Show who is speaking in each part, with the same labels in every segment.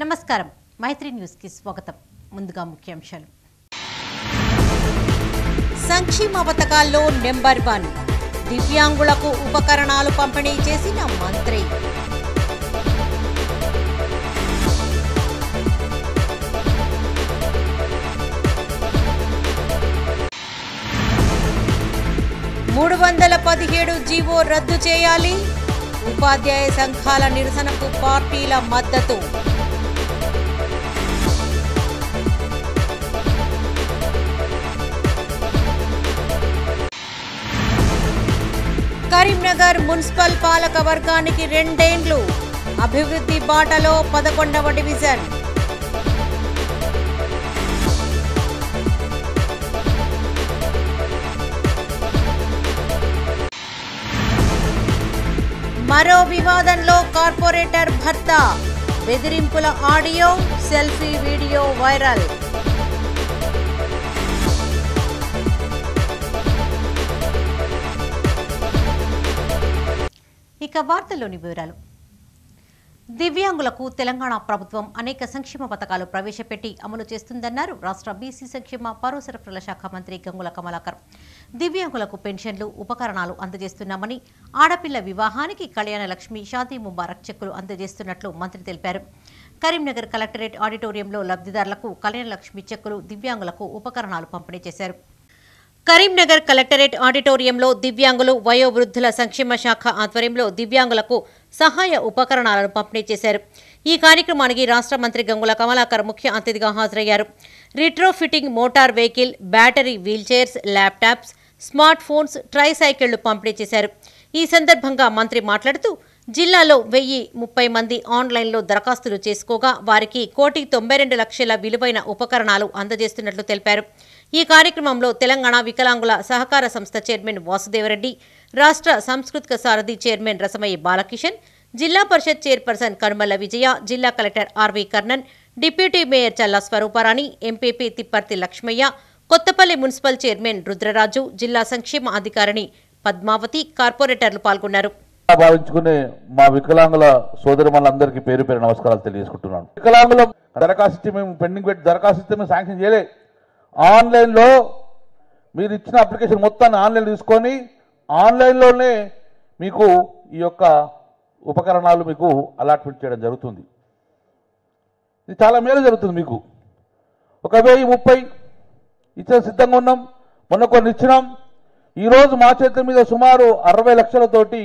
Speaker 1: నమస్కారం మైత్రి న్యూస్కి స్వాగతం ముందుగా ముఖ్యాంశాలు సంక్షేమ పథకాల్లో నెంబర్ వన్ దివ్యాంగులకు ఉపకరణాలు పంపిణీ చేసిన మంత్రి మూడు వందల పదిహేడు జీవో రద్దు చేయాలి ఉపాధ్యాయ సంఘాల నిరసనకు పార్టీల మద్దతు కరీంనగర్ మున్సిపల్ పాలక వర్గానికి రెండేండ్లు అభివృద్ధి బాటలో పదకొండవ డివిజన్ మరో వివాదంలో కార్పొరేటర్ భర్త బెదిరింపుల ఆడియో సెల్ఫీ వీడియో వైరల్ వార్తల్లోని వివరాలు దివ్యాంగులకు తెలంగాణ ప్రభుత్వం అనేక సంక్షేమ పథకాలు ప్రవేశపెట్టి అమలు చేస్తుందన్నారు రాష్ట్ర బీసీ సంక్షేమ పౌర సరఫరాల శాఖ మంత్రి గంగుల కమలాకర్ దివ్యాంగులకు పెన్షన్లు ఉపకరణాలు అందజేస్తున్నామని ఆడపిల్ల వివాహానికి కళ్యాణ లక్ష్మి షాదీ ముబారక్ చెక్కులు అందజేస్తున్నట్లు మంత్రి తెలిపారు కరీంనగర్ కలెక్టరేట్ ఆడిటోరియంలో లబ్ధిదారులకు లక్ష్మి చెక్కులు దివ్యాంగులకు ఉపకరణాలు పంపిణీ చేశారు కరీంనగర్ కలెక్టరేట్ ఆడిటోరియంలో దివ్యాంగులు వయోవృద్ధుల సంక్షేమ శాఖ ఆధ్వర్యంలో దివ్యాంగులకు సహాయ ఉపకరణాలను పంపిణీ చేశారు ఈ కార్యక్రమానికి రాష్ట్ర మంత్రి గంగుల కమలాకర్ ముఖ్య అతిథిగా హాజరయ్యారు fitting motor vehicle battery wheelchairs laptops smart phones ట్రైసైకిళ్లు పంపిణీ చేశారు ఈ సందర్భంగా మంత్రి మాట్లాడుతూ జిల్లాలో వెయ్యి ముప్పై మంది ఆన్లైన్లో దరఖాస్తులు చేసుకోగా వారికి కోటి తొంభై రెండు లక్షల విలువైన ఉపకరణాలు అందజేస్తున్నట్లు తెలిపారు ఈ కార్యక్రమంలో తెలంగాణ వికలాంగుల సహకార సంస్థ చైర్మన్ వాసుదేవరెడ్డి రాష్ట్ర సాంస్కృతిక సారథి చైర్మన్ రసమయ్య బాలకిషన్ జిల్లా పరిషత్ చైర్పర్సన్ కనుమల విజయ జిల్లా collector R V Karnan deputy mayor Challa Swaruparani MPP Tipparthi Lakshmaiah Kothapalli municipal chairman Rudraraju జిల్లా సంక్షేమ అధికారిని పద్మావతి కార్పొరేటర్లు పాల్గొన్నారు
Speaker 2: భావించుకునే మా వికలాంగుల సోదరు మనందరికీ పేరు పేరు నమస్కారాలు తెలియజేసుకుంటున్నాను వికలాంగుల దరఖాస్తు మేము పెండింగ్ పెట్టి దరఖాస్తు మేము శాంక్షన్ చేయలేదు ఆన్లైన్లో మీరు ఇచ్చిన అప్లికేషన్ మొత్తాన్ని ఆన్లైన్ తీసుకొని ఆన్లైన్లోనే మీకు ఈ యొక్క ఉపకరణాలు మీకు అలాట్మెంట్ చేయడం జరుగుతుంది ఇది చాలా మేలు జరుగుతుంది మీకు ఒక వెయ్యి ముప్పై ఇచ్చిన సిద్ధంగా ఉన్నాం మొన్న కొన్ని ఇచ్చినాం ఈరోజు మా చేతుల మీద సుమారు అరవై లక్షలతోటి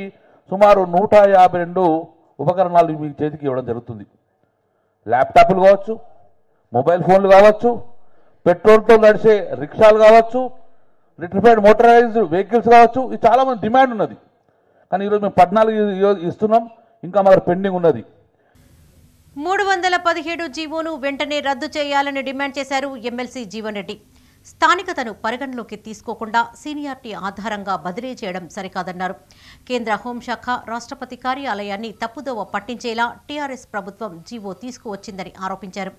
Speaker 2: సుమారు నూట యాభై రెండు ఉపకరణాలు మీ చేతికి ఇవ్వడం జరుగుతుంది ల్యాప్టాప్లు కావచ్చు మొబైల్ ఫోన్లు కావచ్చు పెట్రోల్తో నడిచే రిక్షాలు కావచ్చు లిట్రిఫైడ్ మోటరైజ్డ్ వెహికల్స్ కావచ్చు ఇది చాలా మంది డిమాండ్ ఉన్నది కానీ ఈరోజు మేము పద్నాలుగు ఇస్తున్నాం ఇంకా మాకు పెండింగ్ ఉన్నది
Speaker 1: మూడు వందల పదిహేడు జీవోను వెంటనే రద్దు చేయాలని డిమాండ్ చేశారు ఎమ్మెల్సీ జీవన్ రెడ్డి స్థానికతను పరిగణలోకి తీసుకోకుండా సీనియార్టీ ఆధారంగా బదిలీ చేయడం సరికాదన్నారు కేంద్ర హోంశాఖ రాష్ట్రపతి కార్యాలయాన్ని తప్పుదోవ పట్టించేలా టీఆర్ఎస్ ప్రభుత్వం జీవో తీసుకువచ్చిందని ఆరోపించారు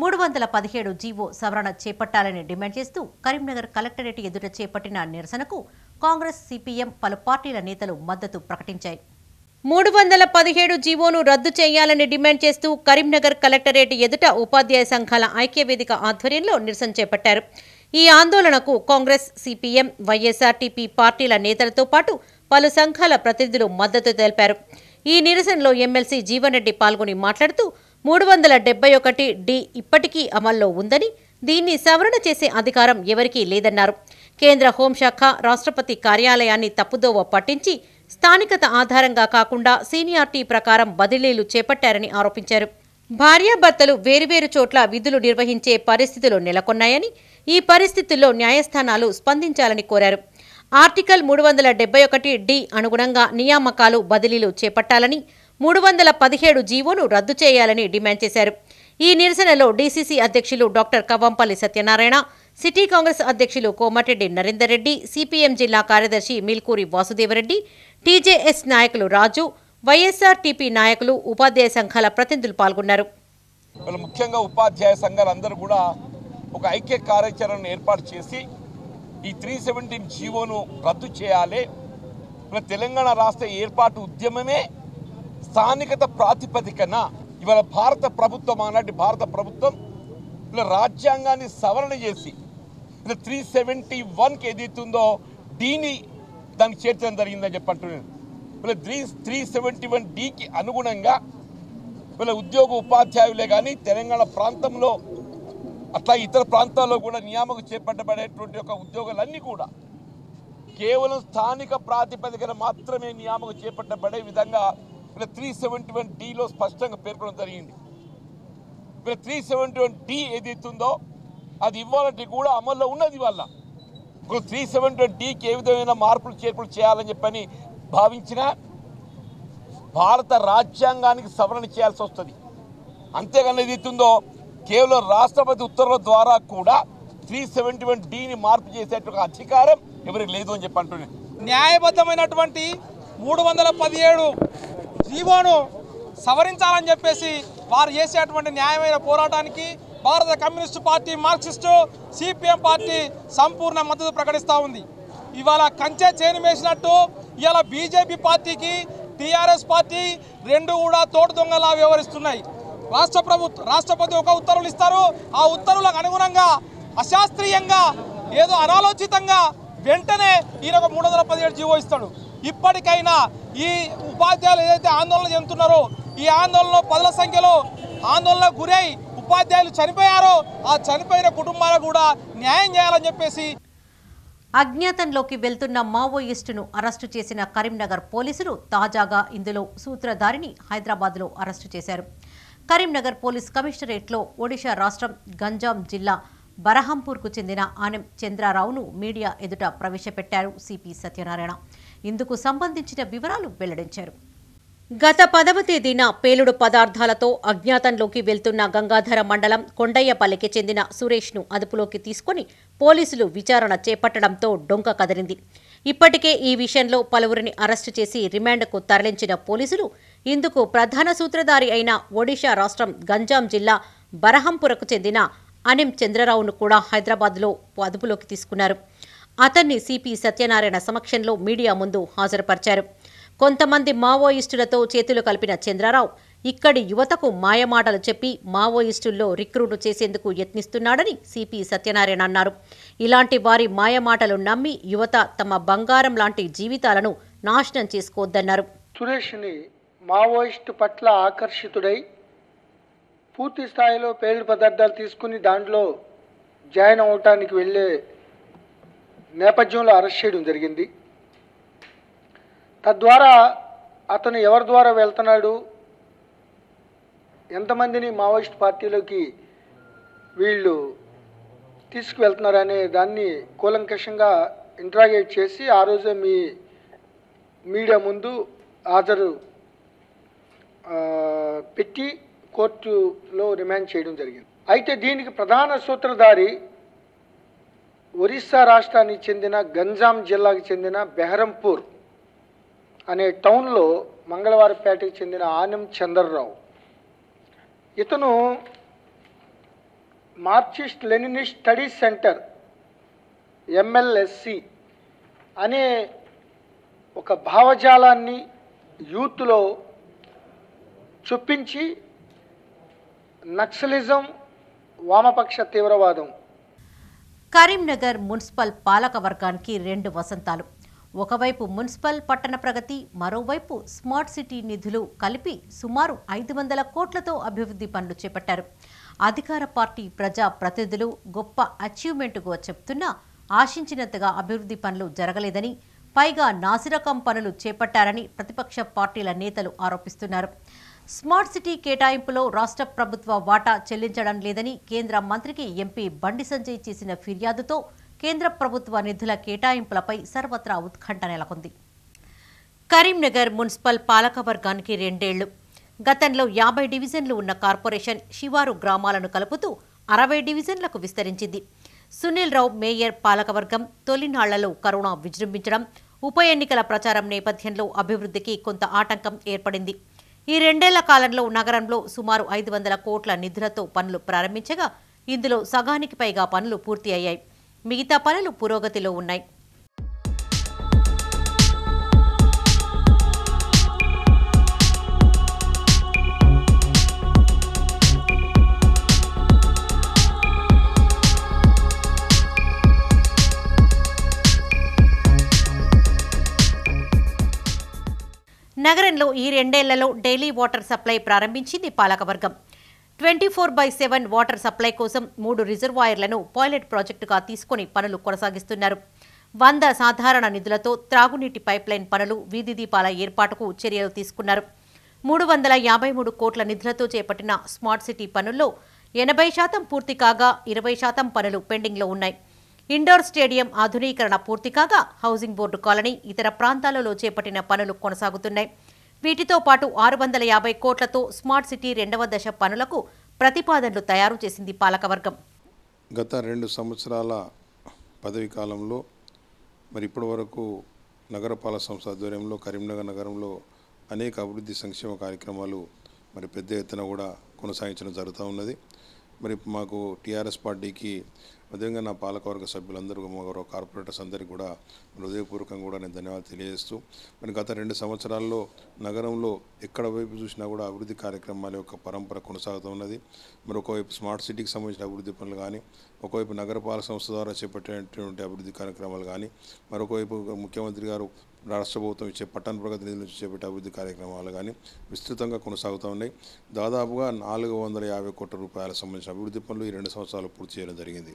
Speaker 1: మూడు వందల పదిహేడు జీవో సవరణ చేపట్టాలని డిమాండ్ చేస్తూ కరీంనగర్ కలెక్టరేట్ ఎదుట చేపట్టిన నిరసనకు కాంగ్రెస్ సిపిఎం పలు పార్టీల నేతలు మద్దతు ప్రకటించాయి మూడు వందల పదిహేడు జీవోను రద్దు చేయాలని డిమాండ్ చేస్తూ కరీంనగర్ కలెక్టరేట్ ఎదుట ఉపాధ్యాయ సంఘాల ఐక్యవేదిక ఆధ్వర్యంలో నిరసన చేపట్టారు ఈ ఆందోళనకు కాంగ్రెస్ సిపిఎం వైఎస్ఆర్టీపీ పార్టీల నేతలతో పాటు పలు సంఘాల ప్రతినిధులు మద్దతు తెలిపారు ఈ నిరసనలో ఎమ్మెల్సీ జీవన్రెడ్డి పాల్గొని మాట్లాడుతూ మూడు వందల డెబ్బై ఒకటి డి ఇప్పటికీ అమల్లో ఉందని దీన్ని సవరణ చేసే అధికారం ఎవరికీ లేదన్నారు కేంద్ర హోంశాఖ రాష్ట్రపతి కార్యాలయాన్ని తప్పుదోవ పట్టించి స్థానికత ఆధారంగా కాకుండా సీనియార్టీ ప్రకారం బదిలీలు చేపట్టారని ఆరోపించారు భార్యాభర్తలు వేరువేరు చోట్ల విధులు నిర్వహించే పరిస్థితులు నెలకొన్నాయని ఈ పరిస్థితుల్లో న్యాయస్థానాలు స్పందించాలని కోరారు ఆర్టికల్ మూడు వందల డెబ్బై ఒకటి డి అనుగుణంగా నియామకాలు బదిలీలు చేపట్టాలని మూడు వందల పదిహేడు జీవోను రద్దు చేయాలని డిమాండ్ చేశారు ఈ నిరసనలో డీసీసీ అధ్యక్షులు డాక్టర్ కవ్వంపల్లి సత్యనారాయణ సిటీ కాంగ్రెస్ అధ్యక్షులు కోమటిరెడ్డి నరేందర్ రెడ్డి సిపిఎం జిల్లా కార్యదర్శి మిల్కూరి వాసుదేవరెడ్డి టీజేఎస్ నాయకులు రాజు వైఎస్ఆర్టీపీ నాయకులు ఉపాధ్యాయ సంఘాల ప్రతినిధులు పాల్గొన్నారు
Speaker 3: ముఖ్యంగా ఉపాధ్యాయ సంఘాలందరూ కూడా ఒక ఐక్య కార్యాచరణను ఏర్పాటు చేసి ఈ త్రీ సెవెంటీన్ జీవోను రద్దు చేయాలి తెలంగాణ రాష్ట్ర ఏర్పాటు ఉద్యమమే స్థానికత ప్రాతిపదికన ఇవాళ భారత ప్రభుత్వం ఆనాటి భారత ప్రభుత్వం ఇలా రాజ్యాంగాన్ని సవరణ చేసి ఇలా త్రీ సెవెంటీ వన్కి ఏదైతుందో డీని దానికి చేర్చడం జరిగిందని చెప్పి అంటున్నాను ఇలా త్రీ త్రీ సెవెంటీ వన్ డీకి అనుగుణంగా వీళ్ళ ఉద్యోగ ఉపాధ్యాయులే కానీ తెలంగాణ ప్రాంతంలో అట్లా ఇతర ప్రాంతాల్లో కూడా నియామకం చేపట్టబడేటువంటి యొక్క ఉద్యోగాలన్నీ కూడా కేవలం స్థానిక ప్రాతిపదికన మాత్రమే నియామకం చేపట్టబడే విధంగా ఇక్కడ త్రీ సెవెంటీ వన్ డిలో స్పష్టంగా పేర్కొనడం జరిగింది ఇక్కడ త్రీ సెవెంటీ వన్ డి ఏదైతుందో అది ఇవ్వాలంటే కూడా అమల్లో ఉన్నది వల్ల ఇప్పుడు త్రీ సెవెంటీ వన్ డికి ఏ విధమైన మార్పులు చేర్పులు చేయాలని చెప్పని భావించిన భారత రాజ్యాంగానికి సవరణ చేయాల్సి వస్తుంది అంతేగాని ఏదైతుందో కేవలం రాష్ట్రపతి ఉత్తర్వుల ద్వారా కూడా త్రీ సెవెంటీ వన్ డిని మార్పు చేసేటువంటి
Speaker 4: అధికారం ఎవరికి లేదు అని చెప్పి అంటున్నాను న్యాయబద్ధమైనటువంటి మూడు వందల పదిహేడు జీవోను సవరించాలని చెప్పేసి వారు చేసేటువంటి న్యాయమైన పోరాటానికి భారత communist party Marxist CPM party సంపూర్ణ మద్దతు ప్రకటిస్తూ ఉంది ఇవాళ కంచె చేను వేసినట్టు ఇవాళ బీజేపీ పార్టీకి టీఆర్ఎస్ పార్టీ రెండు కూడా తోడు దొంగలా వ్యవహరిస్తున్నాయి రాష్ట్ర ప్రభుత్వం రాష్ట్రపతి ఒక ఉత్తర్వులు ఇస్తారు ఆ ఉత్తర్వులకు అనుగుణంగా అశాస్త్రీయంగా ఏదో అనాలోచితంగా వెంటనే ఈయన ఒక మూడు వందల పదిహేడు జీవో ఇస్తాడు ఇప్పటికైనా ఈ ఉపాధ్యాయులు ఏదైతే ఆందోళన చెందుతున్నారో ఈ ఆందోళనలో పదుల సంఖ్యలో ఆందోళన గురై ఉపాధ్యాయులు చనిపోయారో ఆ చనిపోయిన కుటుంబాలకు కూడా న్యాయం చేయాలని చెప్పేసి
Speaker 1: అజ్ఞాతంలోకి వెళ్తున్న మావోయిస్టును అరెస్టు చేసిన కరీంనగర్ పోలీసులు తాజాగా ఇందులో సూత్రధారిని హైదరాబాద్లో అరెస్టు చేశారు కరీంనగర్ పోలీస్ కమిషనరేట్లో ఒడిషా రాష్ట్రం గంజాం జిల్లా బరహంపూర్కు చెందిన ఆనం చంద్రారావును మీడియా ఎదుట ప్రవేశపెట్టారు సిపి సత్యనారాయణ ఇందుకు సంబంధించిన వివరాలు వెల్లడించారు గత పదవ తేదీన పేలుడు పదార్థాలతో అజ్ఞాతంలోకి వెళ్తున్న గంగాధర మండలం కొండయ్యపల్లికి చెందిన సురేష్ను అదుపులోకి తీసుకుని పోలీసులు విచారణ చేపట్టడంతో డొంక కదిలింది ఇప్పటికే ఈ విషయంలో పలువురిని అరెస్టు చేసి రిమాండ్కు తరలించిన పోలీసులు ఇందుకు ప్రధాన సూత్రధారి అయిన ఒడిషా రాష్ట్రం గంజాం జిల్లా బరహంపురకు చెందిన అనిం చంద్రరావును కూడా హైదరాబాద్లో అదుపులోకి తీసుకున్నారు అతన్ని సిపి సత్యనారాయణ సమక్షంలో మీడియా ముందు హాజరుపరిచారు కొంతమంది మావోయిస్టులతో చేతులు కలిపిన చంద్రారావు ఇక్కడి యువతకు మాయమాటలు చెప్పి మావోయిస్టుల్లో రిక్రూట్ చేసేందుకు యత్నిస్తున్నాడని సిపి సత్యనారాయణ అన్నారు ఇలాంటి వారి మాయమాటలు నమ్మి యువత తమ బంగారం లాంటి జీవితాలను నాశనం చేసుకోవద్దన్నారు
Speaker 5: సురేష్ని మావోయిస్టు పట్ల ఆకర్షితుడై పూర్తి స్థాయిలో పేరు పదార్థాలు తీసుకుని దాంట్లో జాయిన్ అవటానికి వెళ్ళే నేపథ్యంలో అరెస్ట్ చేయడం జరిగింది తద్వారా అతను ఎవరి ద్వారా వెళ్తున్నాడు ఎంతమందిని మావోయిస్ట్ పార్టీలోకి వీళ్ళు అనే దాన్ని కూలంకషంగా ఇంట్రాగేట్ చేసి ఆ రోజే మీ మీడియా ముందు హాజరు పెట్టి కోర్టులో రిమాండ్ చేయడం జరిగింది అయితే దీనికి ప్రధాన సూత్రధారి ఒరిస్సా రాష్ట్రానికి చెందిన గంజాం జిల్లాకు చెందిన బెహరంపూర్ అనే టౌన్లో మంగళవారపేటకు చెందిన ఆనం చంద్రరావు ఇతను Marxist Leninist studies centre MLSC అనే ఒక భావజాలాన్ని యూత్లో చొప్పించి నక్సలిజం వామపక్ష తీవ్రవాదం
Speaker 1: కరీంనగర్ మున్సిపల్ పాలకవర్గానికి రెండు వసంతాలు ఒకవైపు మున్సిపల్ పట్టణ ప్రగతి మరోవైపు స్మార్ట్ సిటీ నిధులు కలిపి సుమారు ఐదు వందల కోట్లతో అభివృద్ధి పనులు చేపట్టారు అధికార పార్టీ ప్రజా ప్రతినిధులు గొప్ప అచీవ్మెంట్గా చెప్తున్నా ఆశించినంతగా అభివృద్ధి పనులు జరగలేదని పైగా నాసిరకం పనులు చేపట్టారని ప్రతిపక్ష పార్టీల నేతలు ఆరోపిస్తున్నారు స్మార్ట్ సిటీ కేటాయింపులో రాష్ట్ర ప్రభుత్వ వాటా చెల్లించడం లేదని కేంద్ర మంత్రికి ఎంపీ బండి సంజయ్ చేసిన ఫిర్యాదుతో కేంద్ర ప్రభుత్వ నిధుల కేటాయింపులపై సర్వత్రా ఉత్కంఠ నెలకొంది కరీంనగర్ మున్సిపల్ పాలకవర్గానికి రెండేళ్లు గతంలో యాభై డివిజన్లు ఉన్న కార్పొరేషన్ శివారు గ్రామాలను కలుపుతూ అరవై డివిజన్లకు విస్తరించింది సునీల్ రావు మేయర్ పాలకవర్గం తొలినాళ్లలో కరోనా విజృంభించడం ఉప ఎన్నికల ప్రచారం నేపథ్యంలో అభివృద్ధికి కొంత ఆటంకం ఏర్పడింది ఈ రెండేళ్ల కాలంలో నగరంలో సుమారు ఐదు వందల కోట్ల నిధులతో పనులు ప్రారంభించగా ఇందులో సగానికి పైగా పనులు పూర్తి అయ్యాయి మిగతా పనులు పురోగతిలో ఉన్నాయి నగరంలో ఈ రెండేళ్లలో డైలీ వాటర్ సప్లై ప్రారంభించింది పాలకవర్గం twenty four by seven water supply కోసం మూడు రిజర్వాయర్లను పాయిలెట్ ప్రాజెక్టుగా తీసుకుని పనులు కొనసాగిస్తున్నారు వంద సాధారణ నిధులతో త్రాగునీటి పైప్లైన్ పనులు వీధి దీపాల ఏర్పాటుకు చర్యలు తీసుకున్నారు మూడు వందల యాభై మూడు కోట్ల నిధులతో చేపట్టిన స్మార్ట్ సిటీ పనుల్లో ఎనభై శాతం పూర్తి కాగా ఇరవై శాతం పనులు పెండింగ్లో ఉన్నాయి ఇండోర్ స్టేడియం ఆధునీకరణ పూర్తి కాగా హౌసింగ్ బోర్డు కాలనీ ఇతర ప్రాంతాలలో చేపట్టిన పనులు కొనసాగుతున్నాయి వీటితో పాటు ఆరు వందల యాభై కోట్లతో స్మార్ట్ సిటీ రెండవ దశ పనులకు ప్రతిపాదనలు తయారు చేసింది పాలకవర్గం
Speaker 6: గత రెండు సంవత్సరాల పదవి కాలంలో మరి ఇప్పటి వరకు నగరపాలక సంస్థ ఆధ్వర్యంలో కరీంనగర్ నగరంలో అనేక అభివృద్ధి సంక్షేమ కార్యక్రమాలు మరి పెద్ద ఎత్తున కూడా కొనసాగించడం జరుగుతూ ఉన్నది మరి మాకు టీఆర్ఎస్ పార్టీకి అదేవిధంగా నా పాలకవర్గ సభ్యులందరూ గౌరవ కార్పొరేటర్స్ అందరికీ కూడా హృదయపూర్వకంగా కూడా నేను ధన్యవాదాలు తెలియజేస్తూ మరి గత రెండు సంవత్సరాల్లో నగరంలో ఎక్కడ వైపు చూసినా కూడా అభివృద్ధి కార్యక్రమాల యొక్క పరంపర కొనసాగుతూ ఉన్నది మరి ఒకవైపు స్మార్ట్ సిటీకి సంబంధించిన అభివృద్ధి పనులు కానీ ఒకవైపు నగరపాలక సంస్థ ద్వారా చేపట్టేటువంటి అభివృద్ధి కార్యక్రమాలు కానీ మరొకవైపు ముఖ్యమంత్రి గారు రాష్ట్ర ప్రభుత్వం ఇచ్చే పట్టణ ప్రగతి నిధుల నుంచి చేపట్టే అభివృద్ధి కార్యక్రమాలు కానీ విస్తృతంగా కొనసాగుతూ ఉన్నాయి దాదాపుగా నాలుగు వందల యాభై కోట్ల రూపాయలకు సంబంధించిన అభివృద్ధి పనులు ఈ రెండు సంవత్సరాలు పూర్తి చేయడం జరిగింది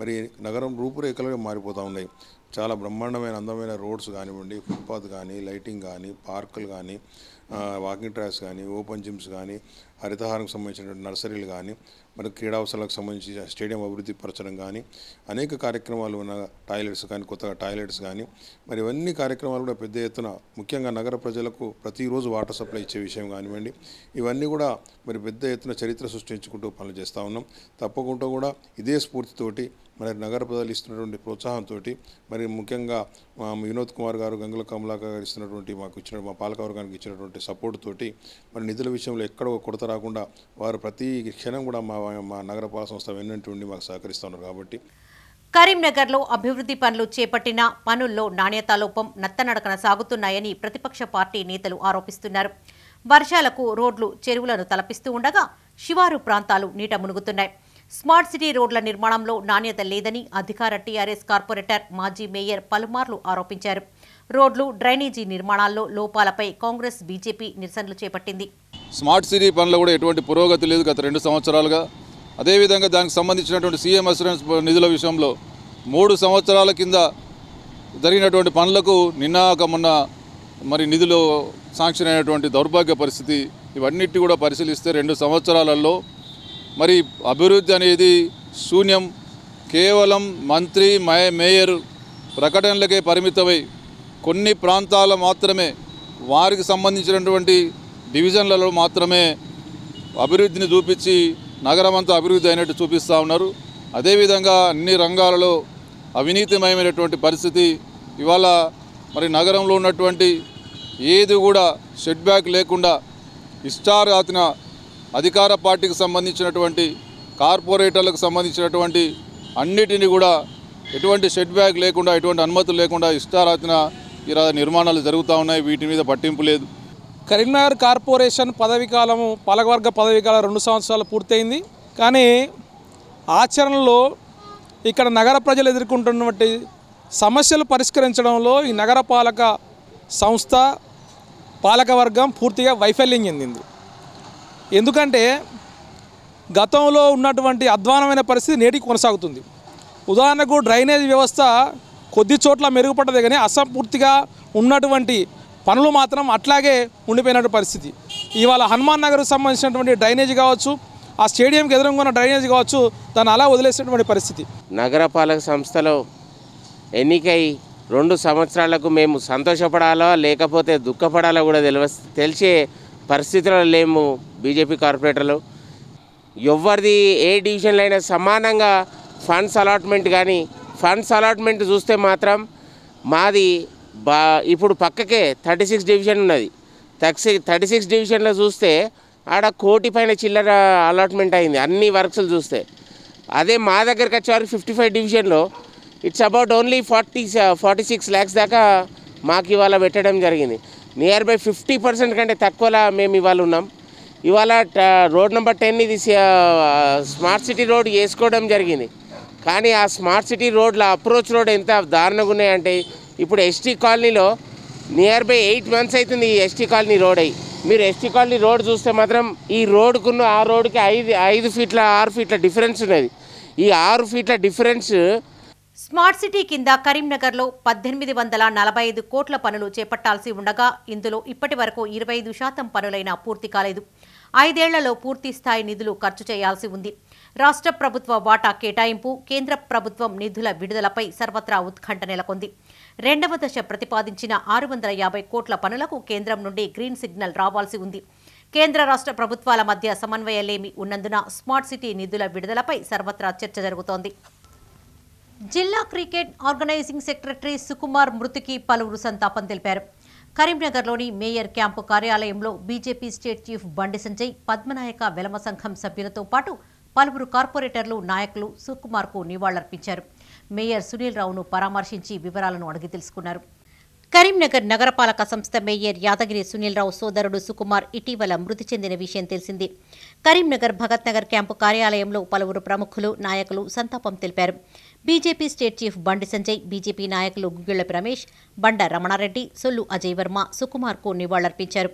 Speaker 6: మరి నగరం రూపురేఖలుగా మారిపోతూ ఉన్నాయి చాలా బ్రహ్మాండమైన అందమైన రోడ్స్ కానివ్వండి ఫుట్పాత్ కానీ లైటింగ్ కానీ పార్కులు కానీ వాకింగ్ ట్రాక్స్ కానీ ఓపెన్ జిమ్స్ కానీ హరితహారంకు సంబంధించినటువంటి నర్సరీలు కానీ మరి క్రీడా అవసరాలకు సంబంధించి స్టేడియం అభివృద్ధి పరచడం కానీ అనేక కార్యక్రమాలు ఉన్న టాయిలెట్స్ కానీ కొత్తగా టాయిలెట్స్ కానీ మరి ఇవన్నీ కార్యక్రమాలు కూడా పెద్ద ఎత్తున ముఖ్యంగా నగర ప్రజలకు ప్రతిరోజు వాటర్ సప్లై ఇచ్చే విషయం కానివ్వండి ఇవన్నీ కూడా మరి పెద్ద ఎత్తున చరిత్ర సృష్టించుకుంటూ పనులు చేస్తూ ఉన్నాం తప్పకుండా కూడా ఇదే స్ఫూర్తితోటి మరి నగర ప్రజలు ఇస్తున్నటువంటి ప్రోత్సాహంతో మరి ముఖ్యంగా వినోద్ కుమార్ గారు గంగుల కమలాక గారు ఇస్తున్నటువంటి మాకు ఇచ్చిన మా పాలకవర్గానికి ఇచ్చినటువంటి సపోర్ట్ తోటి మరి నిధుల విషయంలో ఎక్కడ కొరత రాకుండా వారు ప్రతి క్షణం కూడా మా మా నగరపాలక సంస్థ వెన్నంటి ఉండి మాకు సహకరిస్తున్నారు కాబట్టి
Speaker 1: కరీంనగర్లో అభివృద్ధి పనులు చేపట్టిన పనుల్లో నాణ్యత లోపం నత్తనడకన సాగుతున్నాయని ప్రతిపక్ష పార్టీ నేతలు ఆరోపిస్తున్నారు వర్షాలకు రోడ్లు చెరువులను తలపిస్తూ ఉండగా శివారు ప్రాంతాలు నీట మునుగుతున్నాయి స్మార్ట్ సిటీ రోడ్ల నిర్మాణంలో నాణ్యత లేదని అధికార టీఆర్ఎస్ కార్పొరేటర్ మాజీ మేయర్ పలుమార్లు ఆరోపించారు రోడ్లు డ్రైనేజీ నిర్మాణాల్లో లోపాలపై కాంగ్రెస్ బీజేపీ నిరసనలు చేపట్టింది
Speaker 7: స్మార్ట్ సిటీ పనులు కూడా ఎటువంటి పురోగతి లేదు గత రెండు సంవత్సరాలుగా అదేవిధంగా దానికి సంబంధించినటువంటి సీఎం అసూరెన్స్ నిధుల విషయంలో మూడు సంవత్సరాల కింద జరిగినటువంటి పనులకు నిన్నాక మొన్న మరి నిధులు శాంక్షన్ అయినటువంటి దౌర్భాగ్య పరిస్థితి ఇవన్నిటి కూడా పరిశీలిస్తే రెండు సంవత్సరాలలో మరి అభివృద్ధి అనేది శూన్యం కేవలం మంత్రి మే మేయర్ ప్రకటనలకే పరిమితమై కొన్ని ప్రాంతాల మాత్రమే వారికి సంబంధించినటువంటి డివిజన్లలో మాత్రమే అభివృద్ధిని చూపించి నగరమంతా అభివృద్ధి అయినట్టు చూపిస్తూ ఉన్నారు అదేవిధంగా అన్ని రంగాలలో అవినీతిమయమైనటువంటి పరిస్థితి ఇవాళ మరి నగరంలో ఉన్నటువంటి ఏది కూడా సెట్ బ్యాక్ లేకుండా ఇష్టారాతిన అధికార పార్టీకి సంబంధించినటువంటి కార్పొరేటర్లకు సంబంధించినటువంటి అన్నిటిని కూడా ఎటువంటి షెడ్ బ్యాగ్ లేకుండా ఎటువంటి అనుమతులు లేకుండా ఇష్టారాచన ఈ నిర్మాణాలు జరుగుతూ ఉన్నాయి వీటి మీద పట్టింపు లేదు
Speaker 4: కరీంనగర్ కార్పొరేషన్ పదవి కాలము పాలకవర్గ పదవి కాలం రెండు సంవత్సరాలు పూర్తయింది కానీ ఆచరణలో ఇక్కడ నగర ప్రజలు ఎదుర్కొంటున్నటువంటి సమస్యలు పరిష్కరించడంలో ఈ నగరపాలక సంస్థ పాలకవర్గం పూర్తిగా వైఫల్యం చెందింది ఎందుకంటే గతంలో ఉన్నటువంటి అధ్వానమైన పరిస్థితి నేటికి కొనసాగుతుంది ఉదాహరణకు డ్రైనేజ్ వ్యవస్థ కొద్ది చోట్ల మెరుగుపడ్డది కానీ అసంపూర్తిగా ఉన్నటువంటి పనులు మాత్రం అట్లాగే ఉండిపోయినటువంటి పరిస్థితి ఇవాళ హనుమాన్ నగర్కు సంబంధించినటువంటి డ్రైనేజ్ కావచ్చు ఆ స్టేడియంకి ఎదురుగా ఉన్న డ్రైనేజ్
Speaker 8: కావచ్చు దాన్ని అలా వదిలేసినటువంటి పరిస్థితి నగరపాలక సంస్థలో ఎన్నికై రెండు సంవత్సరాలకు మేము సంతోషపడాలో లేకపోతే దుఃఖపడాలో కూడా తెలియ తెలిసే పరిస్థితులలో లేము బీజేపీ కార్పొరేటర్లు ఎవరిది ఏ డివిజన్లో అయినా సమానంగా ఫండ్స్ అలాట్మెంట్ కానీ ఫండ్స్ అలాట్మెంట్ చూస్తే మాత్రం మాది బా ఇప్పుడు పక్కకే థర్టీ సిక్స్ డివిజన్ ఉన్నది థర్టీ థర్టీ సిక్స్ డివిజన్లో చూస్తే ఆడ కోటి పైన చిల్లర అలాట్మెంట్ అయింది అన్ని వర్క్స్లు చూస్తే అదే మా దగ్గరికి వచ్చేవారు ఫిఫ్టీ ఫైవ్ డివిజన్లో it's about only forty forty six lakhs దాకా మాకు ఇవాళ పెట్టడం జరిగింది నియర్ బై ఫిఫ్టీ పర్సెంట్ కంటే తక్కువలా మేము ఇవాళ ఉన్నాం ఇవాళ రోడ్ నెంబర్ టెన్ని ఇది స్మార్ట్ సిటీ రోడ్ వేసుకోవడం జరిగింది కానీ ఆ స్మార్ట్ సిటీ రోడ్ల అప్రోచ్ రోడ్ ఎంత దారుణంగా ఉన్నాయంటే ఇప్పుడు ఎస్టీ కాలనీలో నియర్ బై ఎయిట్ మంత్స్ అవుతుంది ఈ ఎస్టీ కాలనీ రోడ్ అయ్యి మీరు ఎస్టీ కాలనీ రోడ్ చూస్తే మాత్రం ఈ రోడ్కున్న ఆ రోడ్కి ఐదు ఐదు ఫీట్ల ఆరు ఫీట్ల డిఫరెన్స్ ఉన్నది ఈ ఆరు ఫీట్ల డిఫరెన్స్
Speaker 1: స్మార్ట్ సిటీ కింద కరీంనగర్లో పద్దెనిమిది వందల నలభై ఐదు కోట్ల పనులు చేపట్టాల్సి ఉండగా ఇందులో ఇప్పటి వరకు ఇరవై ఐదు శాతం పనులైనా పూర్తి కాలేదు ఐదేళ్లలో పూర్తి స్థాయి నిధులు ఖర్చు చేయాల్సి ఉంది రాష్ట్ర ప్రభుత్వ వాటా కేటాయింపు కేంద్ర ప్రభుత్వం నిధుల విడుదలపై సర్వత్రా ఉత్కంఠ నెలకొంది రెండవ దశ ప్రతిపాదించిన ఆరు వందల యాభై కోట్ల పనులకు కేంద్రం నుండి గ్రీన్ సిగ్నల్ రావాల్సి ఉంది కేంద్ర రాష్ట్ర ప్రభుత్వాల మధ్య సమన్వయలేమి ఉన్నందున స్మార్ట్ సిటీ నిధుల విడుదలపై సర్వత్రా చర్చ జరుగుతోంది జిల్లా క్రికెట్ ఆర్గనైజింగ్ సెక్రటరీ సుకుమార్ మృతికి పలువురు సంతాపం తెలిపారు కరీంనగర్లోని మేయర్ క్యాంపు కార్యాలయంలో BJP state chief Bandi Sanjay Padmanayaka Velama సంఘం సభ్యులతో పాటు పలువురు కార్పొరేటర్లు నాయకులు సుకుమార్కు నివాళులర్పించారు మేయర్ సునీల్ రావును పరామర్శించి వివరాలను అడిగి తెలుసుకున్నారు కరీంనగర్ నగరపాలక సంస్థ మేయర్ యాదగిరి సునీల్రావు సోదరుడు సుకుమార్ ఇటీవల మృతి చెందిన విషయం తెలిసింది కరీంనగర్ భగత్ నగర్ క్యాంపు కార్యాలయంలో పలువురు ప్రముఖులు నాయకులు సంతాపం తెలిపారు BJP state chief Bandi Sanjay BJP నాయకులు గుగ్గిళ్ల రమేష్ బండ రమణారెడ్డి సొల్లు అజయ్ వర్మ సుకుమార్కు నివాళులర్పించారు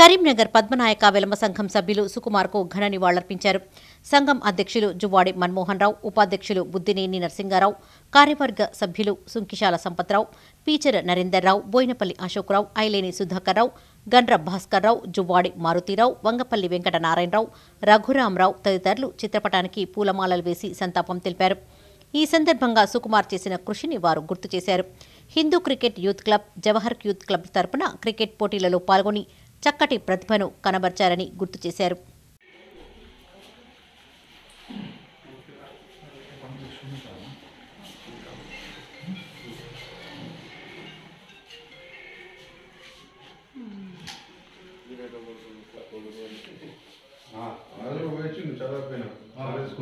Speaker 1: కరీంనగర్ పద్మనాయక విలంబ సంఘం సభ్యులు సుకుమార్కు ఘన నివాళులర్పించారు సంఘం అధ్యక్షులు జువాడి మన్మోహన్ రావు ఉపాధ్యక్షులు బుద్దినేని నరసింగారావు కార్యవర్గ సభ్యులు సుంకిశాల సంపత్రావు పీచర్ రావు బోయినపల్లి అశోక్రావు ఐలేని రావు గండ్ర భాస్కర్రావు జువ్వాడి మారుతీరావు వంగపల్లి వెంకట నారాయణరావు రఘురామరావు తదితరులు చిత్రపటానికి పూలమాలలు వేసి సంతాపం తెలిపారు ఈ సందర్భంగా సుకుమార్ చేసిన కృషిని వారు గుర్తు చేశారు Hindu cricket youth club Jawahar youth club తరపున క్రికెట్ పోటీలలో పాల్గొని చక్కటి ప్రతిభను కనబర్చారని గుర్తు చేశారు కరీంనగర్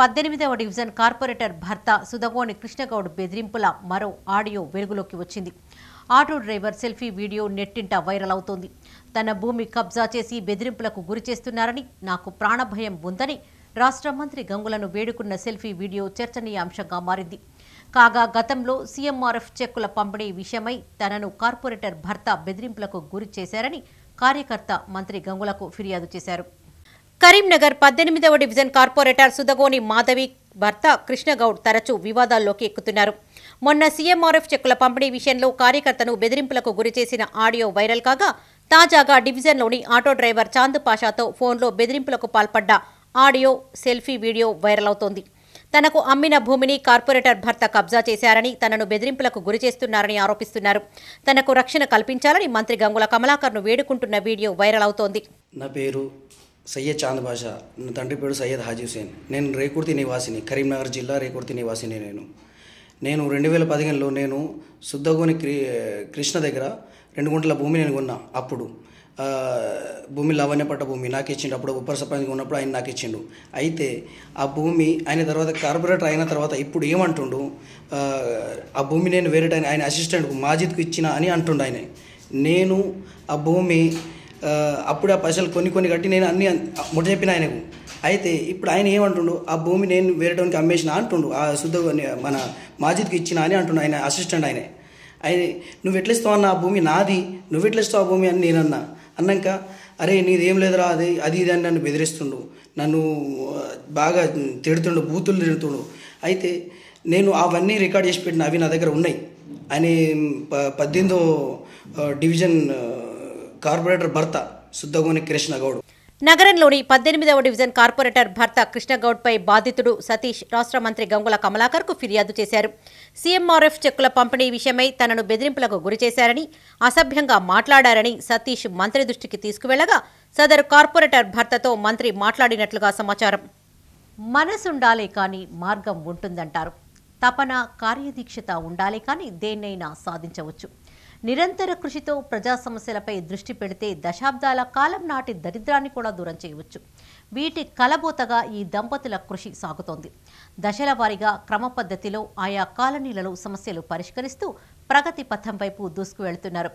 Speaker 1: పద్దెనిమిదవ డివిజన్ కార్పొరేటర్ భర్త సుదగోని కృష్ణగౌడ్ బెదిరింపుల మరో ఆడియో వెలుగులోకి వచ్చింది ఆటో డ్రైవర్ సెల్ఫీ వీడియో నెట్టింట వైరల్ అవుతోంది తన భూమి కబ్జా చేసి బెదిరింపులకు గురి చేస్తున్నారని నాకు ప్రాణభయం ఉందని రాష్ట్ర మంత్రి గంగులను వేడుకున్న సెల్ఫీ వీడియో చర్చనీయాంశంగా మారింది కాగా గతంలో సీఎంఆర్ఎఫ్ చెక్కుల పంపిణీ విషయమై తనను కార్పొరేటర్ భర్త బెదిరింపులకు గురి చేశారని కార్యకర్త మంత్రి గంగులకు ఫిర్యాదు చేశారు కరీంనగర్ పద్దెనిమిదవ డివిజన్ కార్పొరేటర్ సుదగోని మాధవి భర్త కృష్ణగౌడ్ తరచూ వివాదాల్లోకి ఎక్కుతున్నారు మొన్న సీఎంఆర్ఎఫ్ చెక్కుల పంపిణీ విషయంలో కార్యకర్తను బెదిరింపులకు గురిచేసిన ఆడియో వైరల్ కాగా తాజాగా డివిజన్లోని ఆటో డ్రైవర్ చాంద్ పాషాతో ఫోన్లో బెదిరింపులకు పాల్పడ్డ ఆడియో సెల్ఫీ వీడియో వైరల్ అవుతోంది తనకు అమ్మిన భూమిని కార్పొరేటర్ భర్త కబ్జా చేశారని తనను బెదిరింపులకు గురిచేస్తున్నారని ఆరోపిస్తున్నారు తనకు రక్షణ కల్పించాలని మంత్రి గంగుల కమలాకర్ను వేడుకుంటున్న వీడియో వైరల్ అవుతోంది
Speaker 9: నా పేరు సయ్యద్ చాంద్ బాషా నా తండ్రి పేరు సయ్యద్ హాజీ హుసేన్ నేను రేకుర్తి నివాసిని కరీంనగర్ జిల్లా రేకుర్తి నివాసిని నేను నేను రెండు వేల పదిహేనులో నేను శుద్ధగోని క్రి కృష్ణ దగ్గర రెండు గుంటల భూమి నేను కొన్నా అప్పుడు భూమి లవణ్యపట్ట పట్ట భూమి నాకు ఇచ్చిండు అప్పుడు ఉపర సర్పంచ్గా ఉన్నప్పుడు ఆయన నాకు ఇచ్చిండు అయితే ఆ భూమి ఆయన తర్వాత కార్పొరేటర్ అయిన తర్వాత ఇప్పుడు ఏమంటుండు ఆ భూమి నేను వేరే ఆయన అసిస్టెంట్కు మాజిద్కు ఇచ్చిన అని అంటుండు ఆయన నేను ఆ భూమి అప్పుడే ఆ పైసలు కొన్ని కొన్ని కట్టి నేను అన్ని ముట్ట చెప్పిన ఆయనకు అయితే ఇప్పుడు ఆయన ఏమంటుండు ఆ భూమి నేను వేరేటోనికి అమ్మేసిన అంటుండు ఆ శుద్ధ మన మాజిద్కి ఇచ్చిన అని అంటుండు ఆయన అసిస్టెంట్ ఆయనే ఆయన నువ్వు ఎట్లిస్తావు అన్న ఆ భూమి నాది నువ్వు ఎట్లిస్తావు ఆ భూమి అని నేనన్నా అన్నాక అరే నీదేం లేదురా అది అది ఇది అని నన్ను బెదిరిస్తుండు నన్ను బాగా తిడుతుండు బూతులు తిడుతుండు అయితే నేను అవన్నీ రికార్డ్ చేసి పెట్టిన అవి నా దగ్గర ఉన్నాయి ఆయన పద్దెనిమిదో డివిజన్ కార్పొరేటర్ భర్త సుద్దగోని కృష్ణగౌడ్
Speaker 1: నగరంలోని పద్దెనిమిదవ డివిజన్ కార్పొరేటర్ భర్త కృష్ణగౌడ్పై బాధితుడు సతీష్ రాష్ట్ర మంత్రి గంగుల కమలాకర్ కు ఫిర్యాదు చేశారు సీఎంఆర్ఎఫ్ చెక్కుల పంపిణీ విషయమై తనను బెదిరింపులకు గురిచేశారని అసభ్యంగా మాట్లాడారని సతీష్ మంత్రి దృష్టికి తీసుకువెళ్లగా సదరు కార్పొరేటర్ భర్తతో మంత్రి మాట్లాడినట్లుగా సమాచారం మనసుండాలే కానీ మార్గం ఉంటుందంటారు తపన కార్యదీక్షత ఉండాలి కానీ దేన్నైనా సాధించవచ్చు నిరంతర కృషితో ప్రజా సమస్యలపై దృష్టి పెడితే దశాబ్దాల కాలం నాటి దరిద్రాన్ని కూడా దూరం చేయవచ్చు వీటి కలబోతగా ఈ దంపతుల కృషి సాగుతోంది దశల వారీగా క్రమ పద్ధతిలో ఆయా కాలనీలలో సమస్యలు పరిష్కరిస్తూ ప్రగతి పథం వైపు దూసుకు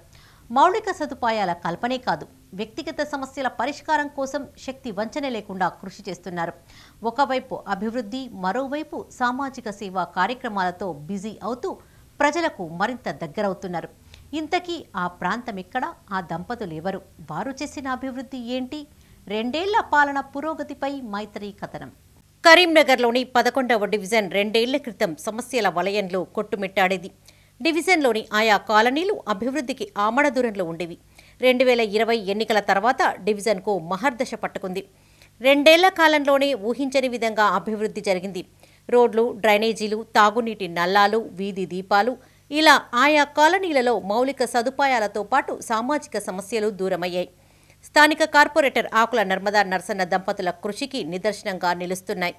Speaker 1: మౌలిక సదుపాయాల కల్పనే కాదు వ్యక్తిగత సమస్యల పరిష్కారం కోసం శక్తి వంచన లేకుండా కృషి చేస్తున్నారు ఒకవైపు అభివృద్ధి మరోవైపు సామాజిక సేవా కార్యక్రమాలతో బిజీ అవుతూ ప్రజలకు మరింత దగ్గరవుతున్నారు ఇంతకీ ఆ ప్రాంతం ఎక్కడ ఆ దంపతులు ఎవరు వారు చేసిన అభివృద్ధి ఏంటి రెండేళ్ల పాలన పురోగతిపై మైత్రి కథనం కరీంనగర్లోని పదకొండవ డివిజన్ రెండేళ్ల క్రితం సమస్యల వలయంలో కొట్టుమిట్టాడేది డివిజన్లోని ఆయా కాలనీలు అభివృద్ధికి ఆమడ దూరంలో ఉండేవి రెండు వేల ఇరవై ఎన్నికల తర్వాత డివిజన్కు మహర్దశ పట్టుకుంది రెండేళ్ల కాలంలోనే ఊహించని విధంగా అభివృద్ధి జరిగింది రోడ్లు డ్రైనేజీలు తాగునీటి నల్లాలు వీధి దీపాలు ఇలా ఆయా కాలనీలలో మౌలిక సదుపాయాలతో పాటు సామాజిక సమస్యలు దూరమయ్యాయి స్థానిక కార్పొరేటర్ ఆకుల నర్మదా నర్సన్న దంపతుల కృషికి నిదర్శనంగా నిలుస్తున్నాయి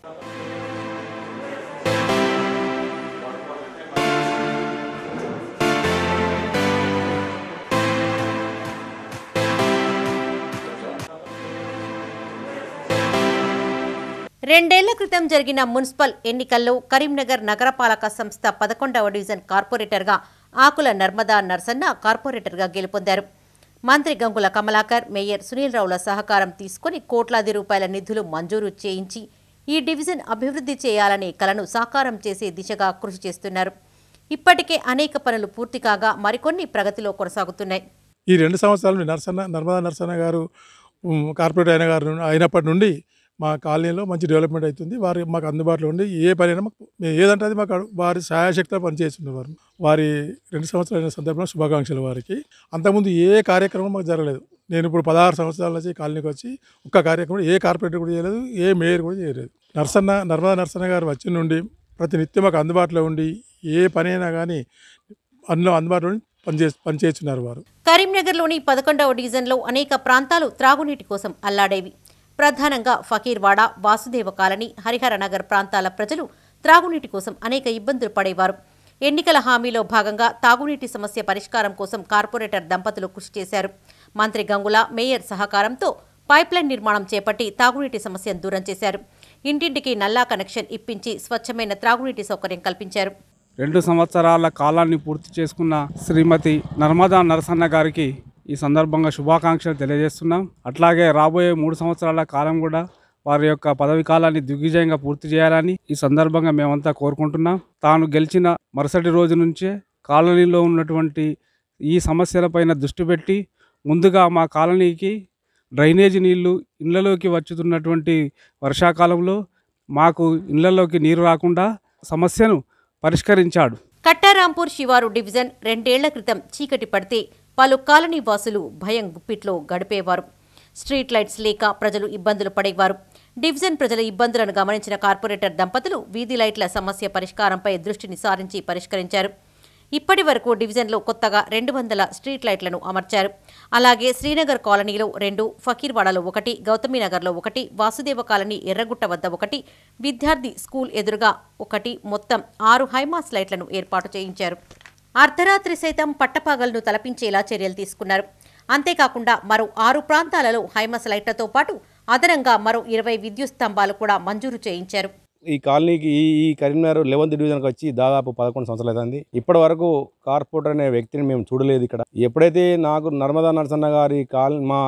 Speaker 1: రెండేళ్ల క్రితం జరిగిన మున్సిపల్ ఎన్నికల్లో కరీంనగర్ నగరపాలక సంస్థ పదకొండవ డివిజన్ కార్పొరేటర్గా ఆకుల నర్మదా నర్సన్న కార్పొరేటర్గా గెలుపొందారు మంత్రి గంగుల కమలాకర్ మేయర్ సునీల్ రావుల సహకారం తీసుకుని కోట్లాది రూపాయల నిధులు మంజూరు చేయించి ఈ డివిజన్ అభివృద్ధి చేయాలనే కలను సాకారం చేసే దిశగా కృషి చేస్తున్నారు ఇప్పటికే అనేక పనులు పూర్తి కాగా మరికొన్ని ప్రగతిలో కొనసాగుతున్నాయి
Speaker 6: ఈ రెండు సంవత్సరాలు నర్సన్న నర్మదా నర్సన్న గారు కార్పొరేటర్ అయిన గారు అయినప్పటి నుండి మా కాలనీలో మంచి డెవలప్మెంట్ అవుతుంది వారి మాకు అందుబాటులో ఉండి ఏ పని మాకు ఏదంటే అది మాకు వారి సహాయశక్తిలో వారు వారి రెండు సంవత్సరాలైన సందర్భంలో శుభాకాంక్షలు వారికి అంతకుముందు ఏ కార్యక్రమం మాకు జరగలేదు నేను ఇప్పుడు పదహారు సంవత్సరాల నుంచి కాలనీకి వచ్చి ఒక్క కార్యక్రమం ఏ కార్పొరేటర్ కూడా చేయలేదు ఏ మేయర్ కూడా చేయలేదు నర్సన్న నర్మదా నర్సన్న గారు వచ్చి నుండి ప్రతినిత్యం మాకు అందుబాటులో ఉండి ఏ పనైనా కానీ అందులో అందుబాటులో పనిచేస్తున్నారు వారు
Speaker 1: కరీంనగర్లోని పదకొండవ డివిజన్లో అనేక ప్రాంతాలు త్రాగునీటి కోసం అల్లాడేవి ప్రధానంగా ఫకీర్వాడ వాసుదేవ కాలనీ హరిహర నగర్ ప్రాంతాల ప్రజలు త్రాగునీటి కోసం అనేక ఇబ్బందులు పడేవారు ఎన్నికల హామీలో భాగంగా తాగునీటి సమస్య పరిష్కారం కోసం కార్పొరేటర్ దంపతులు కృషి చేశారు మంత్రి గంగుల మేయర్ సహకారంతో పైప్లైన్ నిర్మాణం చేపట్టి తాగునీటి సమస్యను దూరం చేశారు ఇంటింటికి నల్లా కనెక్షన్ ఇప్పించి స్వచ్ఛమైన త్రాగునీటి సౌకర్యం కల్పించారు
Speaker 4: రెండు సంవత్సరాల కాలాన్ని పూర్తి చేసుకున్న శ్రీమతి నర్మదా నరసన్న గారికి ఈ సందర్భంగా శుభాకాంక్షలు తెలియజేస్తున్నాం అట్లాగే రాబోయే మూడు సంవత్సరాల కాలం కూడా వారి యొక్క పదవి కాలాన్ని దిగ్విజయంగా పూర్తి చేయాలని ఈ సందర్భంగా మేమంతా కోరుకుంటున్నాం తాను గెలిచిన మరుసటి రోజు నుంచే కాలనీలో ఉన్నటువంటి ఈ సమస్యలపైన దృష్టి పెట్టి ముందుగా మా కాలనీకి డ్రైనేజీ నీళ్లు ఇళ్లలోకి వచ్చుతున్నటువంటి వర్షాకాలంలో మాకు ఇళ్లలోకి నీరు రాకుండా సమస్యను పరిష్కరించాడు
Speaker 1: కట్టారాంపూర్ శివారు డివిజన్ రెండేళ్ల క్రితం చీకటి పడితే పలు కాలనీ వాసులు భయం గుప్పిట్లో గడిపేవారు స్ట్రీట్ లైట్స్ లేక ప్రజలు ఇబ్బందులు పడేవారు డివిజన్ ప్రజల ఇబ్బందులను గమనించిన కార్పొరేటర్ దంపతులు వీధి లైట్ల సమస్య పరిష్కారంపై దృష్టిని సారించి పరిష్కరించారు ఇప్పటి వరకు డివిజన్లో కొత్తగా రెండు వందల స్ట్రీట్ లైట్లను అమర్చారు అలాగే శ్రీనగర్ కాలనీలో రెండు ఫకీర్వాడలో ఒకటి గౌతమీనగర్లో ఒకటి వాసుదేవ కాలనీ ఎర్రగుట్ట వద్ద ఒకటి విద్యార్థి స్కూల్ ఎదురుగా ఒకటి మొత్తం ఆరు హైమాస్ లైట్లను ఏర్పాటు చేయించారు అర్ధరాత్రి సైతం పట్టపాగలను తలపించేలా చర్యలు తీసుకున్నారు అంతేకాకుండా మరో ఆరు ప్రాంతాలలో హైమస్ లైట్లతో పాటు అదనంగా మరో ఇరవై విద్యుత్ స్తంభాలు కూడా మంజూరు చేయించారు
Speaker 4: ఈ కాలనీకి ఈ కరీంనగర్ లెవెన్త్ డివిజన్కి వచ్చి దాదాపు పదకొండు సంవత్సరాలు అవుతుంది ఇప్పటి వరకు కార్పొరేటర్ అనే వ్యక్తిని మేము చూడలేదు ఇక్కడ ఎప్పుడైతే నాకు నర్మదా నరసన్న గారి కాల్ మా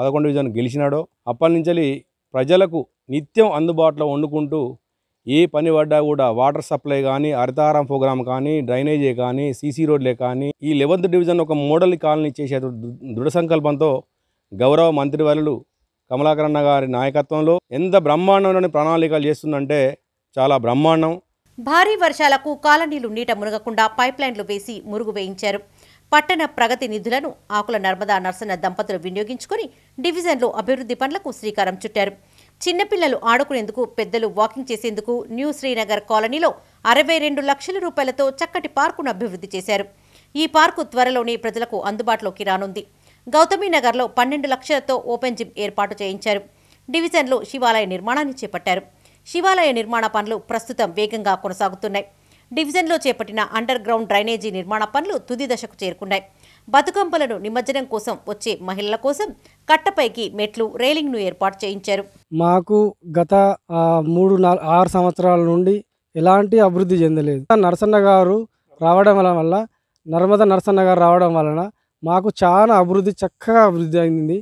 Speaker 4: పదకొండు డివిజన్ గెలిచినాడో అప్పటి నుంచి ప్రజలకు నిత్యం అందుబాటులో వండుకుంటూ ఏ పని పడ్డా కూడా వాటర్ సప్లై కానీ హరితారం ప్రోగ్రామ్ కానీ డ్రైనేజీ కానీ సీసీ రోడ్లే కానీ ఈ లెవెంత్ డివిజన్ ఒక మోడల్ కాలనీ చేసే దృఢ సంకల్పంతో గౌరవ మంత్రివర్యులు కమలాకరణ గారి నాయకత్వంలో ఎంత బ్రహ్మాండంలోని ప్రణాళికలు చేస్తుందంటే చాలా బ్రహ్మాండం
Speaker 1: భారీ వర్షాలకు కాలనీలు నీట మునగకుండా పైప్లైన్లు వేసి మురుగు వేయించారు పట్టణ ప్రగతి నిధులను ఆకుల నర్మదా నర్సన దంపతులు వినియోగించుకుని డివిజన్లో అభివృద్ధి పనులకు శ్రీకారం చుట్టారు చిన్నపిల్లలు ఆడుకునేందుకు పెద్దలు వాకింగ్ చేసేందుకు న్యూ శ్రీనగర్ కాలనీలో అరవై రెండు లక్షల రూపాయలతో చక్కటి పార్కును అభివృద్ధి చేశారు ఈ పార్కు త్వరలోనే ప్రజలకు అందుబాటులోకి రానుంది గౌతమీనగర్లో పన్నెండు లక్షలతో ఓపెన్ జిమ్ ఏర్పాటు చేయించారు డివిజన్లో శివాలయ నిర్మాణాన్ని చేపట్టారు శివాలయ నిర్మాణ పనులు ప్రస్తుతం వేగంగా కొనసాగుతున్నాయి డివిజన్లో చేపట్టిన అండర్ గ్రౌండ్ డ్రైనేజీ నిర్మాణ పనులు తుది దశకు చేరుకున్నాయి బతుకమ్మలను నిమజ్జనం కోసం వచ్చే మహిళల కోసం కట్టపైకి మెట్లు రైలింగ్ను ఏర్పాటు చేయించారు
Speaker 9: మాకు గత మూడు ఆరు సంవత్సరాల నుండి ఎలాంటి అభివృద్ధి చెందలేదు నరసన్న గారు రావడం వల్ల నర్మద నరసన్న గారు రావడం వలన మాకు చాలా అభివృద్ధి చక్కగా అభివృద్ధి అయింది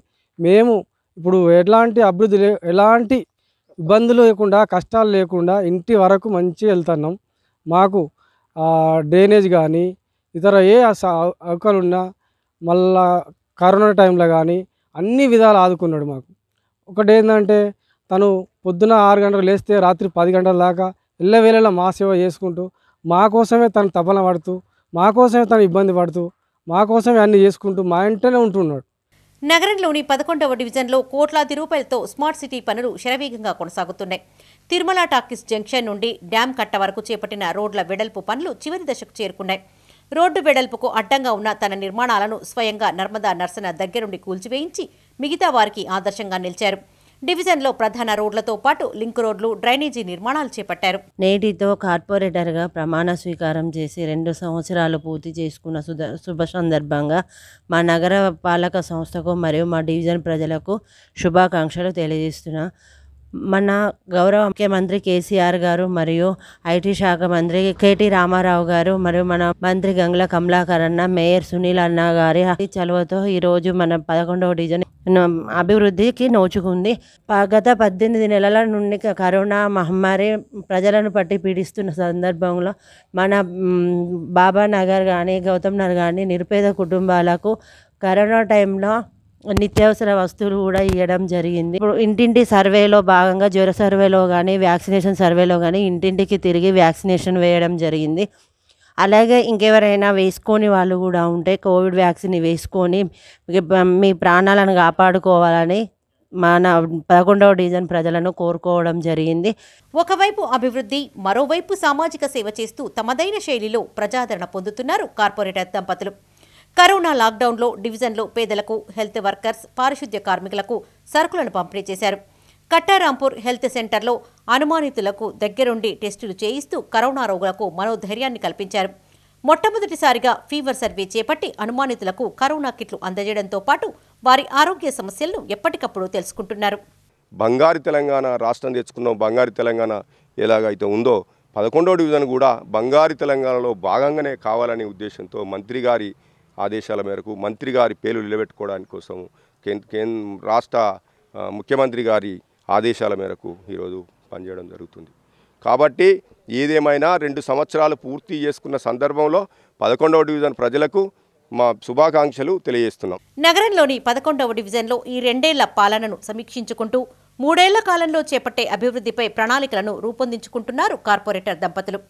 Speaker 9: మేము ఇప్పుడు ఎలాంటి అభివృద్ధి లే ఎలాంటి ఇబ్బందులు లేకుండా కష్టాలు లేకుండా ఇంటి వరకు మంచిగా వెళ్తున్నాం మాకు డ్రైనేజ్ కానీ ఇతర ఏ అవకాలున్నా మళ్ళా కరోనా టైంలో కానీ అన్ని విధాలు ఆదుకున్నాడు మాకు ఒకటి ఏంటంటే తను పొద్దున ఆరు గంటలకు లేస్తే రాత్రి పది గంటల దాకా ఇళ్ళవేళలా మా సేవ చేసుకుంటూ మా కోసమే తను తపన పడుతూ మా కోసమే తను ఇబ్బంది పడుతూ మా కోసమే అన్ని చేసుకుంటూ మా ఇంటనే ఉంటున్నాడు
Speaker 1: నగరంలోని పదకొండవ డివిజన్లో కోట్లాది రూపాయలతో స్మార్ట్ సిటీ పనులు శరవేగంగా కొనసాగుతున్నాయి తిరుమల టాకీస్ జంక్షన్ నుండి డ్యాం కట్ట వరకు చేపట్టిన రోడ్ల వెడల్పు పనులు చివరి దశకు చేరుకున్నాయి రోడ్డు వెడల్పుకు అడ్డంగా ఉన్న తన నిర్మాణాలను స్వయంగా నర్మదా నర్సన దగ్గరుండి కూల్చివేయించి మిగతా వారికి ఆదర్శంగా నిలిచారు డివిజన్లో ప్రధాన రోడ్లతో పాటు లింక్ రోడ్లు డ్రైనేజీ నిర్మాణాలు చేపట్టారు
Speaker 10: నేటితో కార్పొరేటర్గా ప్రమాణ స్వీకారం చేసి రెండు సంవత్సరాలు పూర్తి చేసుకున్న శుభ సందర్భంగా మా నగర పాలక సంస్థకు మరియు మా డివిజన్ ప్రజలకు శుభాకాంక్షలు తెలియజేస్తున్నా మన గౌరవ ముఖ్యమంత్రి కేసీఆర్ గారు మరియు ఐటీ శాఖ మంత్రి కేటీ రామారావు గారు మరియు మన మంత్రి గంగుల కమలాకర్ అన్న మేయర్ సునీల్ అన్న గారి చలువతో ఈరోజు మన పదకొండవ డివిజన్ అభివృద్ధికి నోచుకుంది గత పద్దెనిమిది నెలల నుండి కరోనా మహమ్మారి ప్రజలను పట్టి పీడిస్తున్న సందర్భంలో మన బాబా నగర్ కానీ గౌతమ్ నగర్ కానీ నిరుపేద కుటుంబాలకు కరోనా టైంలో నిత్యావసర వస్తువులు కూడా ఇవ్వడం జరిగింది ఇప్పుడు ఇంటింటి సర్వేలో భాగంగా జ్వర సర్వేలో కానీ వ్యాక్సినేషన్ సర్వేలో కానీ ఇంటింటికి తిరిగి వ్యాక్సినేషన్ వేయడం జరిగింది అలాగే ఇంకెవరైనా వేసుకొని వాళ్ళు కూడా ఉంటే కోవిడ్ వ్యాక్సిన్ వేసుకొని మీ ప్రాణాలను కాపాడుకోవాలని మన పదకొండవ డివిజన్ ప్రజలను కోరుకోవడం జరిగింది
Speaker 1: ఒకవైపు అభివృద్ధి మరోవైపు సామాజిక సేవ చేస్తూ తమదైన శైలిలో ప్రజాదరణ పొందుతున్నారు కార్పొరేటర్ దంపతులు కరోనా లాక్డౌన్లో డివిజన్లో పేదలకు హెల్త్ వర్కర్స్ పారిశుద్ధ్య కార్మికులకు సరుకులను పంపిణీ చేశారు కట్టారాంపూర్ హెల్త్ సెంటర్లో అనుమానితులకు దగ్గరుండి టెస్టులు చేయిస్తూ కరోనా రోగులకు మనోధైర్యాన్ని కల్పించారు మొట్టమొదటిసారిగా ఫీవర్ సర్వే చేపట్టి అనుమానితులకు కరోనా కిట్లు అందజేయడంతో పాటు వారి ఆరోగ్య సమస్యలను ఎప్పటికప్పుడు తెలుసుకుంటున్నారు
Speaker 5: బంగారు తెలంగాణ రాష్ట్రం తెచ్చుకున్నాం బంగారు తెలంగాణ ఎలాగైతే ఉందో పదకొండో డివిజన్ కూడా బంగారు తెలంగాణలో భాగంగానే కావాలనే ఉద్దేశంతో మంత్రి గారి ఆదేశాల మేరకు మంత్రి గారి పేర్లు నిలబెట్టుకోవడానికి కోసం రాష్ట్ర ముఖ్యమంత్రి గారి ఆదేశాల మేరకు ఈరోజు పనిచేయడం జరుగుతుంది కాబట్టి ఏదేమైనా రెండు సంవత్సరాలు పూర్తి చేసుకున్న సందర్భంలో పదకొండవ డివిజన్ ప్రజలకు మా శుభాకాంక్షలు తెలియజేస్తున్నాం
Speaker 1: నగరంలోని పదకొండవ డివిజన్లో ఈ రెండేళ్ల పాలనను సమీక్షించుకుంటూ మూడేళ్ల కాలంలో చేపట్టే అభివృద్ధిపై ప్రణాళికలను రూపొందించుకుంటున్నారు కార్పొరేటర్ దంపతులు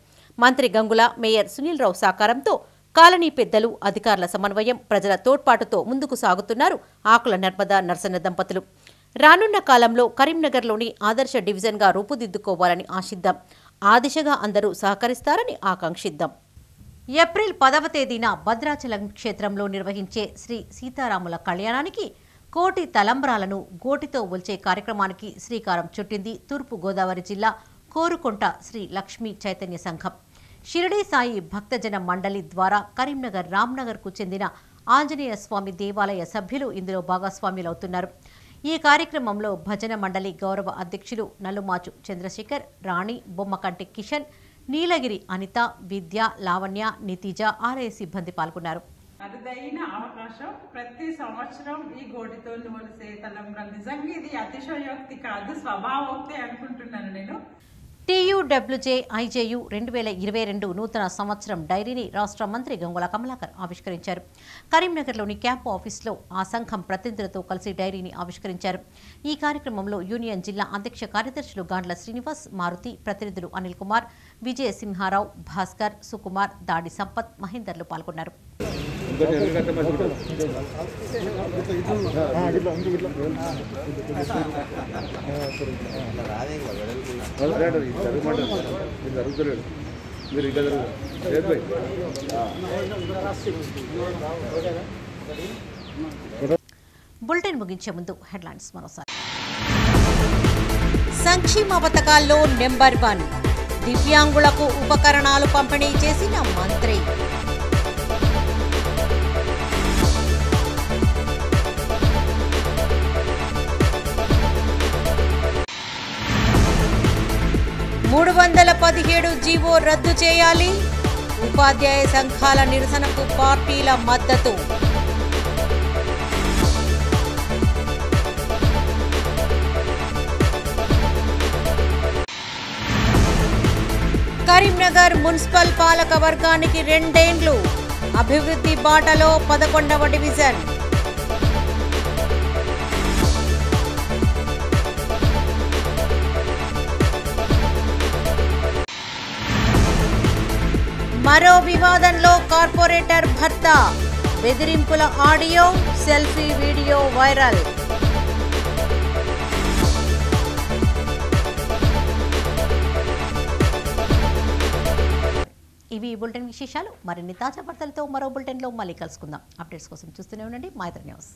Speaker 1: మంత్రి గంగుల మేయర్ సునీల్ రావు సహకారంతో కాలనీ పెద్దలు అధికారుల సమన్వయం ప్రజల తోడ్పాటుతో ముందుకు సాగుతున్నారు ఆకుల నర్మదా నర్సన్న దంపతులు రానున్న కాలంలో కరీంనగర్లోని ఆదర్శ డివిజన్గా రూపుదిద్దుకోవాలని ఆశిద్దాం ఆ దిశగా అందరూ సహకరిస్తారని ఆకాంక్షిద్దాం ఏప్రిల్ పదవ తేదీన భద్రాచలం క్షేత్రంలో నిర్వహించే శ్రీ సీతారాముల కళ్యాణానికి కోటి తలంబ్రాలను గోటితో ఒల్చే కార్యక్రమానికి శ్రీకారం చుట్టింది తూర్పు గోదావరి జిల్లా కోరుకొంట శ్రీ లక్ష్మీ చైతన్య సంఘం షిరిడీ సాయి భక్తజన మండలి ద్వారా కరీంనగర్ కు చెందిన ఆంజనేయ స్వామి దేవాలయ సభ్యులు ఇందులో భాగస్వామ్యులవుతున్నారు ఈ కార్యక్రమంలో భజన మండలి గౌరవ అధ్యక్షులు నల్లుమాచు చంద్రశేఖర్ రాణి బొమ్మకంటి కిషన్ నీలగిరి అనిత విద్య లావణ్య నితిజ ఆలయ సిబ్బంది పాల్గొన్నారు
Speaker 10: అరుదైన అవకాశం ప్రతి సంవత్సరం ఈ గోడితో నిజంగా ఇది అతిశయోక్తి కాదు స్వభావోక్తి అనుకుంటున్నాను నేను
Speaker 1: టీయూడబ్ల్యూజే ఐజేయు రెండు వేల ఇరవై రెండు నూతన సంవత్సరం డైరీని రాష్ట్ర మంత్రి గంగుల కమలాకర్ ఆవిష్కరించారు కరీంనగర్లోని క్యాంపు ఆఫీసులో ఆ సంఘం ప్రతినిధులతో కలిసి డైరీని ఆవిష్కరించారు ఈ కార్యక్రమంలో యూనియన్ జిల్లా అధ్యక్ష కార్యదర్శులు గాండ్ల శ్రీనివాస్ మారుతి ప్రతినిధులు అనిల్ కుమార్ విజయ సింహారావు భాస్కర్ సుకుమార్ దాడి సంపత్ మహేందర్లు పాల్గొన్నారు
Speaker 5: జరుగుతలేదు
Speaker 2: మీరు ఇంకా
Speaker 1: బులెటిన్ ముగించే ముందు హెడ్లైన్స్ మరోసారి సంక్షేమ పథకాల్లో నెంబర్ వన్ దివ్యాంగులకు ఉపకరణాలు పంపిణీ చేసిన మంత్రి మూడు వందల పదిహేడు జీవో రద్దు చేయాలి ఉపాధ్యాయ సంఘాల నిరసనకు పార్టీల మద్దతు కరీంనగర్ మున్సిపల్ పాలక వర్గానికి రెండేండ్లు అభివృద్ధి బాటలో పదకొండవ డివిజన్ మరో వివాదంలో కార్పొరేటర్ భర్త బెదిరింపుల ఆడియో సెల్ఫీ వీడియో వైరల్ ఇవి బులెటిన్ విశేషాలు మరిన్ని తాజా వార్తలతో మరో బులెటిన్లో మళ్ళీ కలుసుకుందాం అప్డేట్స్ కోసం చూస్తూనే ఉండండి మైత్ర న్యూస్